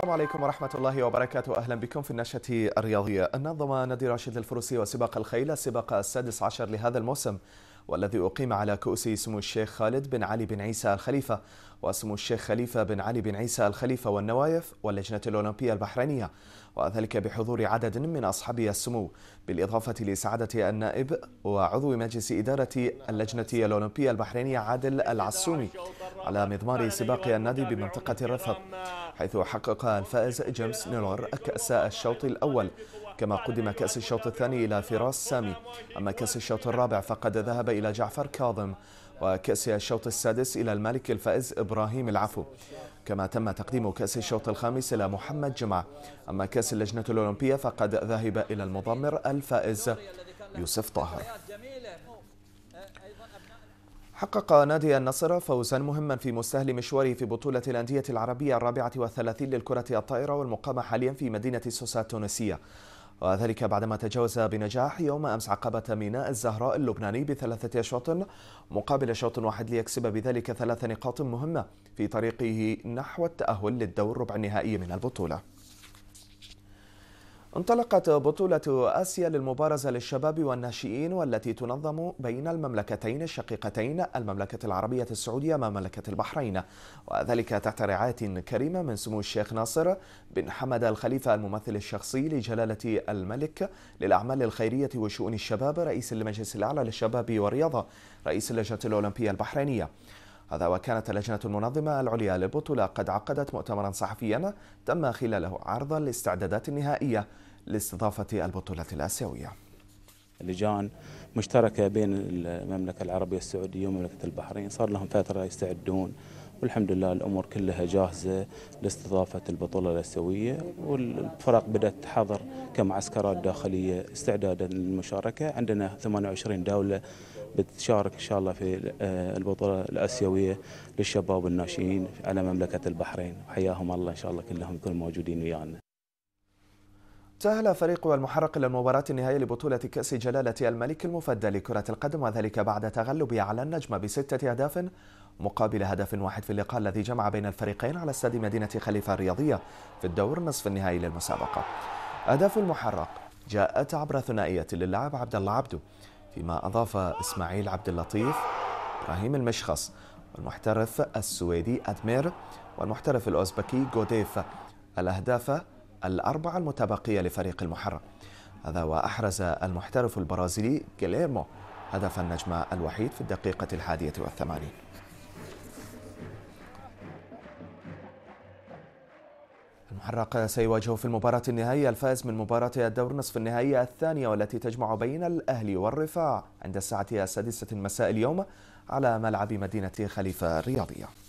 السلام عليكم ورحمة الله وبركاته أهلا بكم في النشأة الرياضية نظم نادي راشد الفروسي وسباق الخيل السباق السادس عشر لهذا الموسم والذي أقيم على كؤوس سمو الشيخ خالد بن علي بن عيسى الخليفة وسمو الشيخ خليفة بن علي بن عيسى الخليفة والنوايف واللجنة الأولمبية البحرينية وذلك بحضور عدد من أصحاب السمو بالإضافة لسعادة النائب وعضو مجلس إدارة اللجنة الأولمبية البحرينية عادل العسومي على مضمار سباق النادي بمنطقة الرفض حيث حقق الفائز جيمس نيلور كأس الشوط الأول كما قدم كأس الشوط الثاني إلى فراس سامي أما كأس الشوط الرابع فقد ذهب إلى جعفر كاظم وكأس الشوط السادس إلى الملك الفائز إبراهيم العفو كما تم تقديم كأس الشوط الخامس إلى محمد جمعة أما كأس اللجنة الأولمبية فقد ذهب إلى المضمر الفائز يوسف طاهر حقق نادي النصر فوزا مهما في مستهل مشواره في بطولة الأندية العربية الرابعة والثلاثين للكرة الطائرة والمقامة حاليا في مدينة سوسة التونسية وذلك بعدما تجاوز بنجاح يوم أمس عقبة ميناء الزهراء اللبناني بثلاثة أشواط مقابل شوط واحد ليكسب بذلك ثلاث نقاط مهمة في طريقه نحو التأهل للدور ربع النهائي من البطولة انطلقت بطولة آسيا للمبارزة للشباب والناشئين والتي تنظم بين المملكتين الشقيقتين المملكة العربية السعودية ومملكة البحرين وذلك تحت رعاية كريمة من سمو الشيخ ناصر بن حمد الخليفة الممثل الشخصي لجلالة الملك للأعمال الخيرية وشؤون الشباب رئيس المجلس الأعلى للشباب والرياضة رئيس اللجنة الأولمبية البحرينية هذا وكانت اللجنة المنظمة العليا للبطولة قد عقدت مؤتمرا صحفيا تم خلاله عرض الاستعدادات النهائية لاستضافة البطولة الآسيوية لجان مشتركه بين المملكه العربيه السعوديه ومملكه البحرين صار لهم فتره يستعدون والحمد لله الامور كلها جاهزه لاستضافه البطوله الاسيويه والفرق بدات تحضر كمعسكرات داخليه استعدادا للمشاركه عندنا 28 دوله بتشارك ان شاء الله في آه، البطوله الاسيويه للشباب والناشئين على مملكه البحرين وحياهم الله ان شاء الله كلهم يكونوا موجودين ويانا تأهل فريق المحرق إلى المباراة النهائية لبطولة كأس جلالة الملك المفدى لكرة القدم وذلك بعد تغلب على النجم بستة أهداف مقابل هدف واحد في اللقاء الذي جمع بين الفريقين على استاد مدينة خليفة الرياضية في الدور نصف النهائي للمسابقة. أهداف المحرق جاءت عبر ثنائية للاعب عبد الله عبدو فيما أضاف إسماعيل عبد اللطيف إبراهيم المشخص والمحترف السويدي أدمير والمحترف الأوزبكي جوديف الأهداف الأربعة المتبقية لفريق المحرم هذا وأحرز المحترف البرازيلي غيليرمو هدف النجم الوحيد في الدقيقة الحادية والثمانين المحرق سيواجه في المباراة النهائية الفائز من مباراة الدور نصف النهائية الثانية والتي تجمع بين الأهلي والرفاع عند الساعة السادسة مساء اليوم على ملعب مدينة خليفة الرياضية